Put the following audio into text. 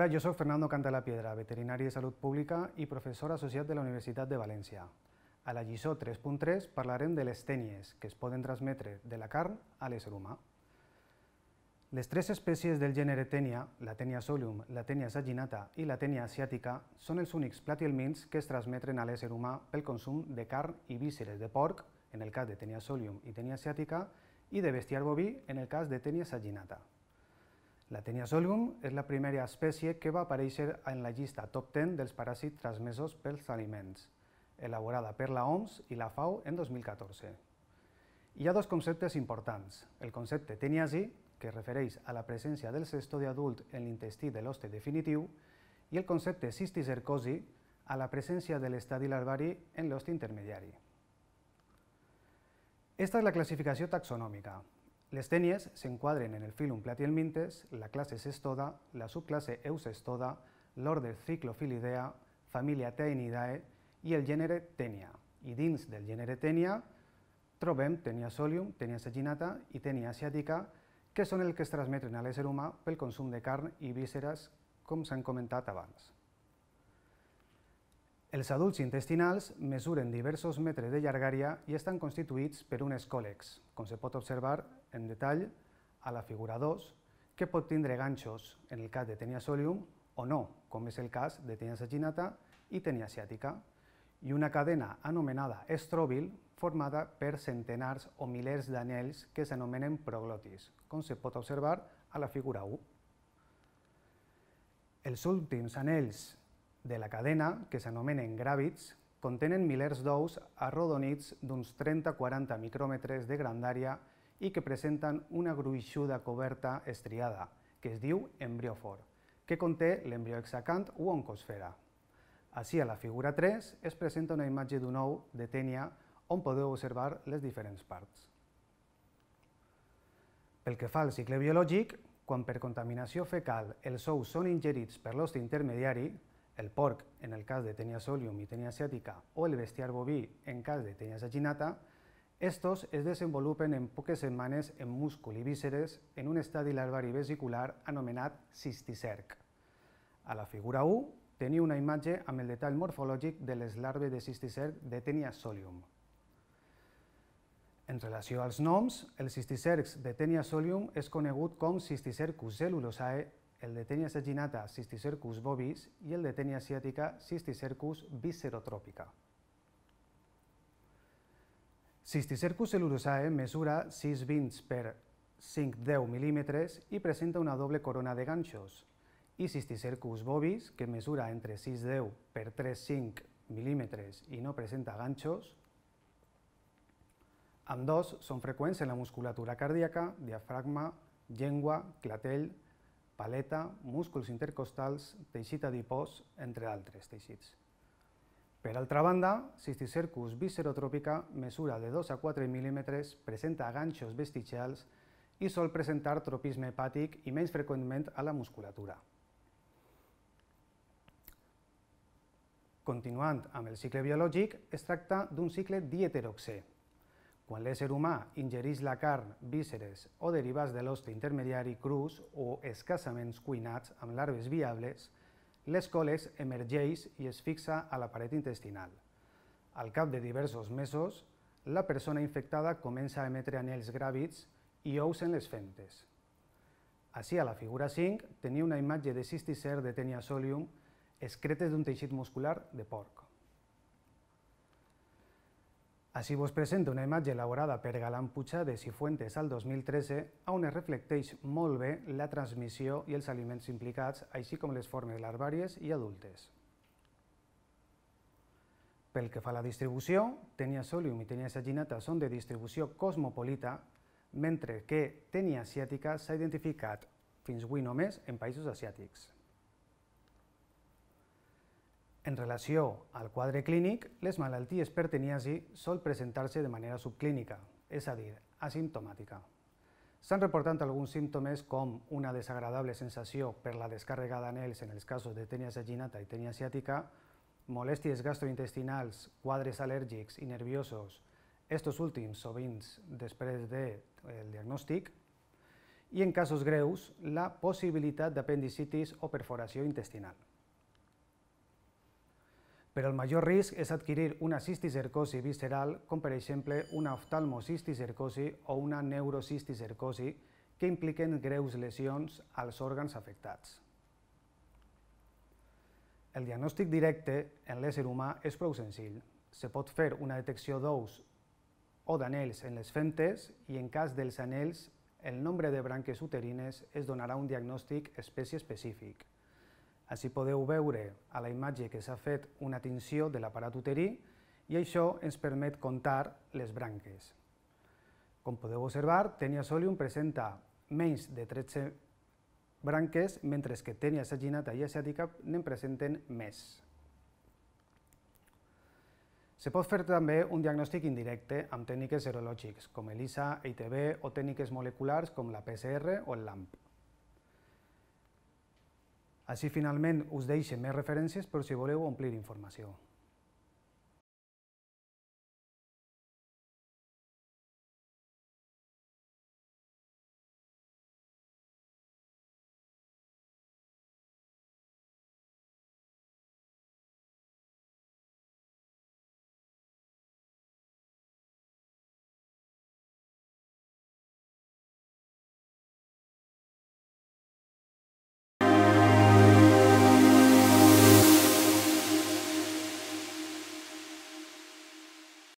Hola, yo soy Fernando Cantalapiedra, veterinario de Salut Pública i professor associat de la Universitat de València. A la lliçó 3.3 parlarem de les tènies que es poden transmetre de la carn a l'ésser humà. Les tres espècies del gènere tènia, la tènia solium, la tènia saginata i la tènia asiàtica, són els únics platihelmints que es transmetren a l'ésser humà pel consum de carn i vísceres de porc, en el cas de tènia solium i tènia asiàtica, i de bestiar boví, en el cas de tènia saginata. La teniasolgum és la primera espècie que va aparèixer en la llista top 10 dels paràsits transmesos pels aliments, elaborada per la OMS i la FAO en 2014. Hi ha dos conceptes importants, el concepte teniasi, que es refereix a la presència del cesto d'adult en l'intestí de l'hoste definitiu, i el concepte cisticercosi, a la presència de l'estadi larvari en l'hoste intermediari. Esta és la classificació taxonòmica, les tènies s'enquadren en el filum Platielmintes, la classe Cestoda, la subclasse Eucestoda, l'ordre Ciclofilidea, família tenidae i el gènere Tènia. I dins del gènere Tènia trobem Tènia solium, Tènia saginata i Tènia asiàtica, que són el que es transmeten a l'ésser humà pel consum de carn i vísceres, com s'han comentat abans. Els adults intestinals mesuren diversos metres de llargària i estan constituïts per un escòlex, com se pot observar en detall a la figura 2, que pot tindre ganxos en el cas de tenia solium o no, com és el cas de tenia saginata i tenia asiàtica, i una cadena anomenada estròbil formada per centenars o milers d'anells que s'anomenen proglotis, com se pot observar a la figura 1. Els últims anells de la cadena, que s'anomenen gràvits, contenen milers d'ous arrodonits d'uns 30-40 micròmetres de grandària i que presenten una gruixuda coberta estriada, que es diu embriòfor, que conté l'embrió hexacant o oncosfera. Així, a la figura 3 es presenta una imatge d'un ou de tènia on podeu observar les diferents parts. Pel que fa al cicle biològic, quan per contaminació fecal els ous són ingerits per l'hoste intermediari, el porc en el cas de tenia solium i tenia asiàtica o el bestiar boví en cas de tenia saginata, estos es desenvolupen en poques setmanes en múscul i vísceres en un estadi larvari vesicular anomenat cisticerc. A la figura 1 teniu una imatge amb el detall morfològic de les larves de cisticerc de tenia solium. En relació als noms, el cisticercs de tenia solium és conegut com cisticercus cellulosae el de tènia saginata Cysticercus bovis i el de tènia asiàtica Cysticercus viscerotròpica. Cysticercus cellulosae mesura 6 vins per 5-10 mm i presenta una doble corona de ganxos, i Cysticercus bovis, que mesura entre 6-10 per 3-5 mm i no presenta ganxos, amb dos són freqüents en la musculatura cardíaca, diafragma, llengua, clatell, paleta, músculs intercostals, teixit adipós, entre altres teixits. Per altra banda, Cysticercus viscerotròpica mesura de 2 a 4 mil·límetres, presenta ganxos vestigials i sol presentar tropisme hepàtic i menys freqüentment a la musculatura. Continuant amb el cicle biològic, es tracta d'un cicle dieteroxè, quan l'ésser humà ingereix la carn, vísceres o derivats de l'hoste intermediari crus o escassament cuinats amb larves viables, les coles emergeix i es fixa a la paret intestinal. Al cap de diversos mesos, la persona infectada comença a emetre anells gràvids i ous en les femtes. Així, a la figura 5, teniu una imatge de cisticer de teniasolium excretes d'un teixit muscular de porc. Així vos presento una imatge elaborada per Galán Puigà de Cifuentes al 2013, on es reflecteix molt bé la transmissió i els aliments implicats, així com les formes larvàries i adultes. Pel que fa a la distribució, Tenia solium i Tenia saginata són de distribució cosmopolita, mentre que Tenia asiàtica s'ha identificat fins avui només en països asiàtics. En relació al quadre clínic, les malalties per teniasi sol presentar-se de manera subclínica, és a dir, asimptomàtica. S'han reportat alguns símptomes com una desagradable sensació per la descàrrega d'anells en els casos de tènia saginata i tènia asiàtica, molèsties gastrointestinals, quadres al·lèrgics i nerviosos, estos últims sovint després del de eh, diagnòstic, i en casos greus, la possibilitat d'apendicitis o perforació intestinal però el major risc és adquirir una cisticercosi visceral, com per exemple una oftalmocisticercosi o una neurocisticercosi, que impliquen greus lesions als òrgans afectats. El diagnòstic directe en l'ésser humà és prou senzill. Se pot fer una detecció d'ous o d'anells en les femtes i en cas dels anells el nombre de branques uterines es donarà un diagnòstic espècie específic. Així podeu veure a la imatge que s'ha fet una tinció de l'aparat uterí i això ens permet comptar les branques. Com podeu observar, Tenia solium presenta menys de 13 branques, mentre que Tenia saginata i asiàtica n'en presenten més. Se pot fer també un diagnòstic indirecte amb tècniques serològics, com ELISA, ITB o tècniques moleculars com la PCR o el LAMP. Així finalment us deixe més referències per si voleu omplir informació.